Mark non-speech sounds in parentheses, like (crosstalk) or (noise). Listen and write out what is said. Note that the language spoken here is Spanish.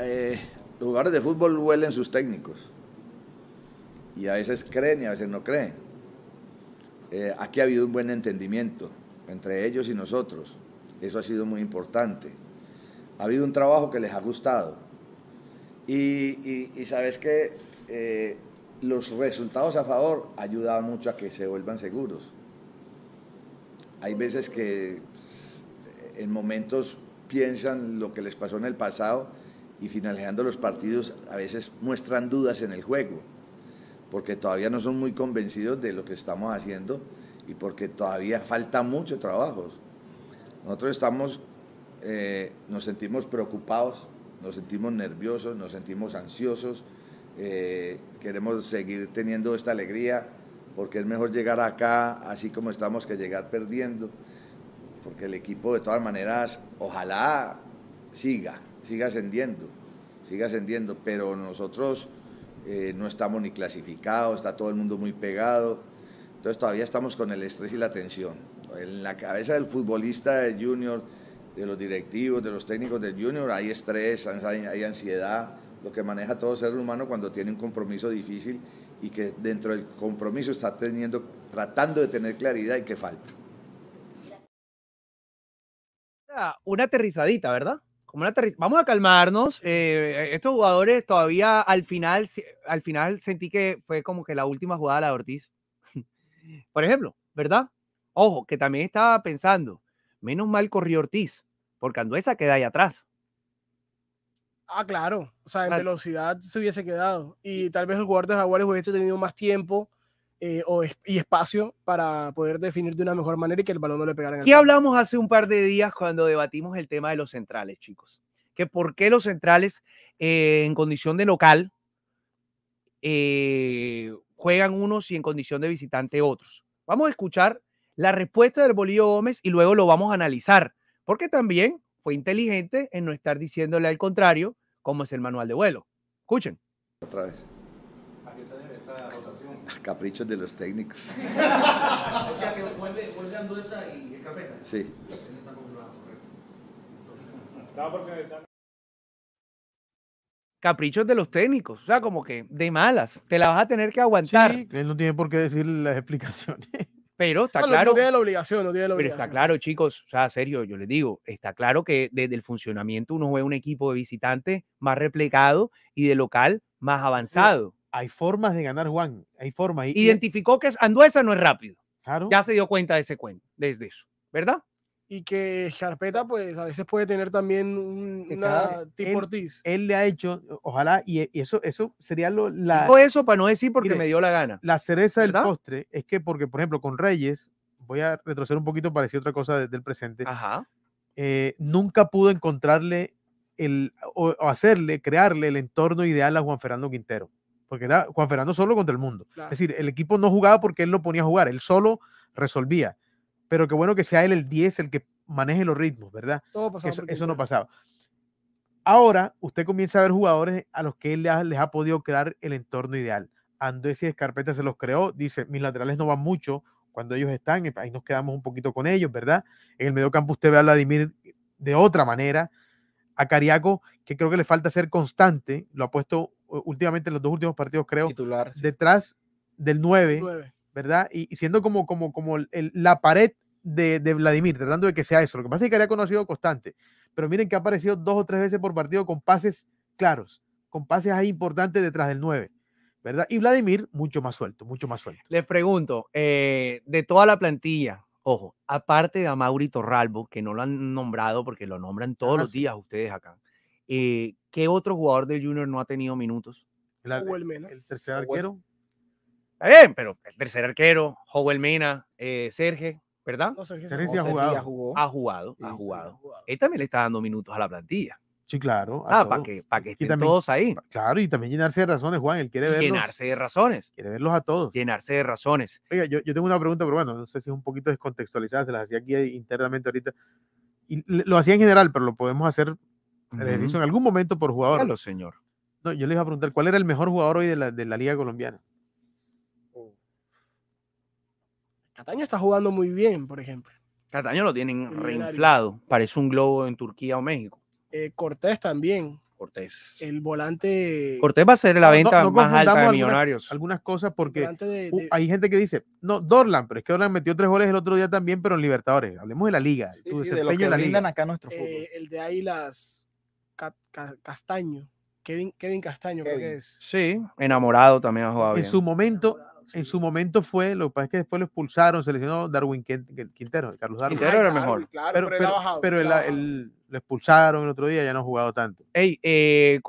eh, los jugadores de fútbol huelen sus técnicos. Y a veces creen y a veces no creen. Eh, aquí ha habido un buen entendimiento entre ellos y nosotros. Eso ha sido muy importante. Ha habido un trabajo que les ha gustado. Y, y, sabes que eh, los resultados a favor ayudan mucho a que se vuelvan seguros. Hay veces que pues, en momentos piensan lo que les pasó en el pasado y finalizando los partidos a veces muestran dudas en el juego, porque todavía no son muy convencidos de lo que estamos haciendo y porque todavía falta mucho trabajo. Nosotros estamos, eh, nos sentimos preocupados, nos sentimos nerviosos, nos sentimos ansiosos, eh, queremos seguir teniendo esta alegría, porque es mejor llegar acá así como estamos que llegar perdiendo, porque el equipo de todas maneras ojalá siga, siga ascendiendo, sigue ascendiendo, pero nosotros eh, no estamos ni clasificados, está todo el mundo muy pegado, entonces todavía estamos con el estrés y la tensión. En la cabeza del futbolista de junior, de los directivos, de los técnicos del junior, hay estrés, hay ansiedad, lo que maneja todo ser humano cuando tiene un compromiso difícil y que dentro del compromiso está teniendo, tratando de tener claridad y que falta. Una aterrizadita, ¿verdad? Vamos a calmarnos. Eh, eh, estos jugadores todavía al final, al final sentí que fue como que la última jugada de la Ortiz. (laughs) Por ejemplo, ¿verdad? Ojo, que también estaba pensando, menos mal corrió Ortiz, porque Anduesa queda ahí atrás. Ah, claro. O sea, en velocidad se hubiese quedado. Y tal vez el jugador de Jaguares hubiese tenido más tiempo eh, y espacio para poder definir de una mejor manera y que el balón no le pegara en hablamos hace un par de días cuando debatimos el tema de los centrales, chicos? Que por qué los centrales eh, en condición de local eh, juegan unos y en condición de visitante otros. Vamos a escuchar la respuesta del Bolillo Gómez y luego lo vamos a analizar, porque también fue inteligente en no estar diciéndole al contrario, como es el manual de vuelo. Escuchen. Otra vez. (laughs) Caprichos de los técnicos. o sea que Sí. Caprichos de los técnicos, o sea, como que de malas, te la vas a tener que aguantar. él no tiene por qué decir las explicaciones. Pero está claro. No tiene la obligación, Pero está claro, chicos, o sea, serio, yo les digo, está claro que desde el funcionamiento uno ve un equipo de visitante más replegado y de local más avanzado hay formas de ganar, Juan. Hay formas. Identificó que Anduesa no es rápido. Claro. Ya se dio cuenta de ese cuento, desde eso, ¿verdad? Y que Carpeta, pues a veces puede tener también un, una tipo él, le ha hecho, ojalá, y, eso, eso sería lo. La, eso para no decir porque me dio la gana. La cereza del postre es que, porque, por ejemplo, con Reyes, voy a retroceder un poquito para decir otra cosa del presente. Ajá. Eh, nunca pudo encontrarle el, o, hacerle, crearle el entorno ideal a Juan Fernando Quintero porque era Juan Fernando solo contra el mundo. Es decir, el equipo no jugaba porque él lo ponía a jugar, él solo resolvía. Pero qué bueno que sea él el 10 el que maneje los ritmos, ¿verdad? Todo eso, no pasaba. Ahora usted comienza a ver jugadores a los que él les ha, podido crear el entorno ideal. Andrés y Escarpeta se los creó, dice, mis laterales no van mucho cuando ellos están, eh, ahí nos quedamos un poquito con ellos, ¿verdad? En el mediocampo usted ve a Vladimir de otra manera, a Cariaco, que creo que le falta ser constante, lo ha puesto últimamente en los dos últimos partidos, creo, detrás del 9, ¿verdad? Y, siendo como, como, como la pared de, de, Vladimir, tratando de que sea eso. Lo que pasa es que había conocido constante, pero miren que ha aparecido dos o tres veces por partido con pases claros, con pases ahí importantes detrás del 9. ¿Verdad? Y Vladimir mucho más suelto, mucho más suelto. Les pregunto, eh, de toda la plantilla, ojo, aparte de Maurito Ralbo, que no lo han nombrado porque lo nombran todos ah, los días ustedes acá, eh, ¿Qué otro jugador del Junior no ha tenido minutos? el, el, tercer arquero. Está bien, pero el tercer arquero, Howell Mena, eh, Sergio, ¿verdad? No, Sergio, ha, jugado. ha jugado. Él también le está dando minutos a la plantilla. Sí, claro. Ah, para que, estén todos ahí. Claro, y también llenarse de razones, Juan. Él quiere Llenarse de razones. Quiere verlos a todos. Llenarse de razones. Oiga, yo, tengo una pregunta, pero bueno, no sé si es un poquito descontextualizada, se las hacía aquí internamente ahorita. lo hacía en general, pero lo podemos hacer en algún momento por jugador. señor. No, yo le iba a preguntar, ¿cuál era el mejor jugador hoy de la, Liga Colombiana? Oh. Cataño está jugando muy bien, por ejemplo. Cataño lo tienen reinflado, parece un globo en Turquía o México. Eh, Cortés también. Cortés. El volante. Cortés va a ser la venta más alta de Millonarios. Algunas cosas porque hay gente que dice, no, Dorlan, pero es que Dorlan metió tres goles el otro día también, pero en Libertadores. Hablemos de la liga. el de ahí las Castaño. Kevin, Kevin Castaño, porque que es. Sí, enamorado también ha jugado. En su momento, en su momento fue, lo que pasa es que después lo expulsaron, seleccionó Darwin Quintero, Carlos Darwin. Quintero era mejor. pero, pero, lo expulsaron el otro día, ya no ha jugado tanto. Ey, eh,